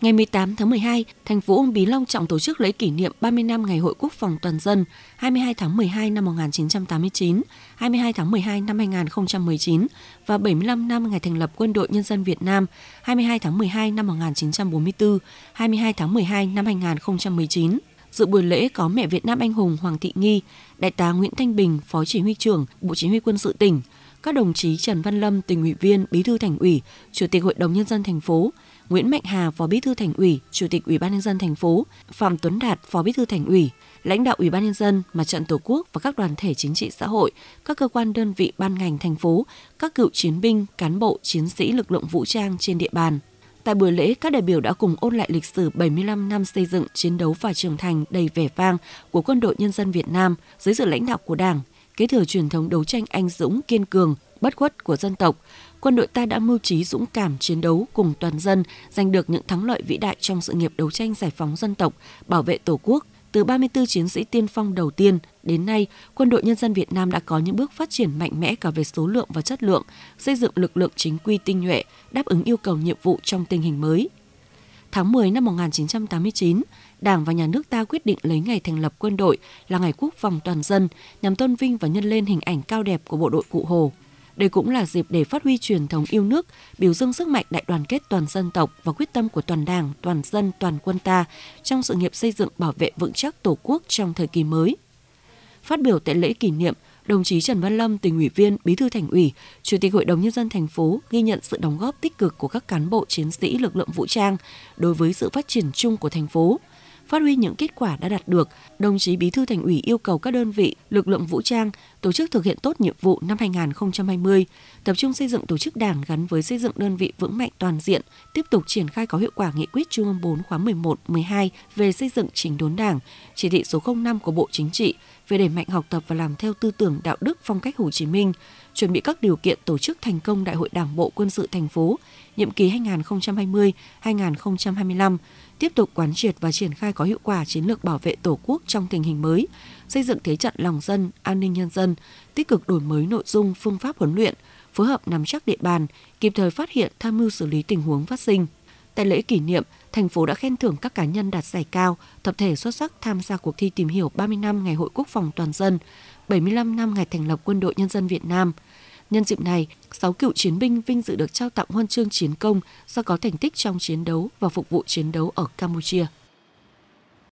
Ngày 18 tháng 12, thành phố Uông Bí long trọng tổ chức lễ kỷ niệm 30 năm Ngày hội Quốc phòng toàn dân 22 tháng 12 năm 1989, 22 tháng 12 năm 2019 và 75 năm ngày thành lập Quân đội Nhân dân Việt Nam 22 tháng 12 năm 1944, 22 tháng 12 năm 2019. Dự buổi lễ có mẹ Việt Nam anh hùng Hoàng Thị Nghi, Đại tá Nguyễn Thanh Bình, Phó Chỉ huy trưởng Bộ Chỉ huy quân sự tỉnh, các đồng chí Trần Văn Lâm, tỉnh ủy viên, Bí thư Thành ủy, Chủ tịch Hội đồng nhân dân thành phố, Nguyễn Mạnh Hà, Phó Bí thư Thành ủy, Chủ tịch Ủy ban nhân dân thành phố, Phạm Tuấn Đạt, Phó Bí thư Thành ủy, lãnh đạo Ủy ban nhân dân, Mặt trận Tổ quốc và các đoàn thể chính trị xã hội, các cơ quan đơn vị ban ngành thành phố, các cựu chiến binh, cán bộ, chiến sĩ lực lượng vũ trang trên địa bàn. Tại buổi lễ, các đại biểu đã cùng ôn lại lịch sử 75 năm xây dựng, chiến đấu và trưởng thành đầy vẻ vang của quân đội nhân dân Việt Nam dưới sự lãnh đạo của Đảng, kế thừa truyền thống đấu tranh anh dũng, kiên cường, bất khuất của dân tộc, quân đội ta đã mưu trí dũng cảm chiến đấu cùng toàn dân, giành được những thắng lợi vĩ đại trong sự nghiệp đấu tranh giải phóng dân tộc, bảo vệ Tổ quốc. Từ 34 chiến sĩ tiên phong đầu tiên đến nay, quân đội nhân dân Việt Nam đã có những bước phát triển mạnh mẽ cả về số lượng và chất lượng, xây dựng lực lượng chính quy tinh nhuệ, đáp ứng yêu cầu nhiệm vụ trong tình hình mới. Tháng 10 năm 1989, Đảng và Nhà nước ta quyết định lấy ngày thành lập quân đội là ngày quốc phòng toàn dân nhằm tôn vinh và nhân lên hình ảnh cao đẹp của bộ đội Cụ Hồ – đây cũng là dịp để phát huy truyền thống yêu nước, biểu dương sức mạnh đại đoàn kết toàn dân tộc và quyết tâm của toàn Đảng, toàn dân, toàn quân ta trong sự nghiệp xây dựng bảo vệ vững chắc Tổ quốc trong thời kỳ mới. Phát biểu tại lễ kỷ niệm, đồng chí Trần Văn Lâm, tỉnh ủy viên, bí thư thành ủy, chủ tịch hội đồng nhân dân thành phố ghi nhận sự đóng góp tích cực của các cán bộ chiến sĩ lực lượng vũ trang đối với sự phát triển chung của thành phố – phát huy những kết quả đã đạt được, đồng chí Bí thư Thành ủy yêu cầu các đơn vị, lực lượng vũ trang tổ chức thực hiện tốt nhiệm vụ năm 2020, tập trung xây dựng tổ chức Đảng gắn với xây dựng đơn vị vững mạnh toàn diện, tiếp tục triển khai có hiệu quả nghị quyết Trung ương 4 khóa 11, 12 về xây dựng chỉnh đốn Đảng, chỉ thị số 05 của Bộ Chính trị về đẩy mạnh học tập và làm theo tư tưởng đạo đức phong cách Hồ Chí Minh, chuẩn bị các điều kiện tổ chức thành công Đại hội Đảng bộ quân sự thành phố nhiệm kỳ 2020-2025, tiếp tục quán triệt và triển khai có hiệu quả chiến lược bảo vệ Tổ quốc trong tình hình mới, xây dựng thế trận lòng dân, an ninh nhân dân, tích cực đổi mới nội dung, phương pháp huấn luyện, phối hợp nắm chắc địa bàn, kịp thời phát hiện tham mưu xử lý tình huống phát sinh. Tại lễ kỷ niệm, thành phố đã khen thưởng các cá nhân đạt giải cao, tập thể xuất sắc tham gia cuộc thi tìm hiểu 30 năm Ngày hội Quốc phòng toàn dân, 75 năm ngày thành lập Quân đội Nhân dân Việt Nam. Nhân dịp này, 6 cựu chiến binh vinh dự được trao tặng huân chương chiến công do có thành tích trong chiến đấu và phục vụ chiến đấu ở Campuchia.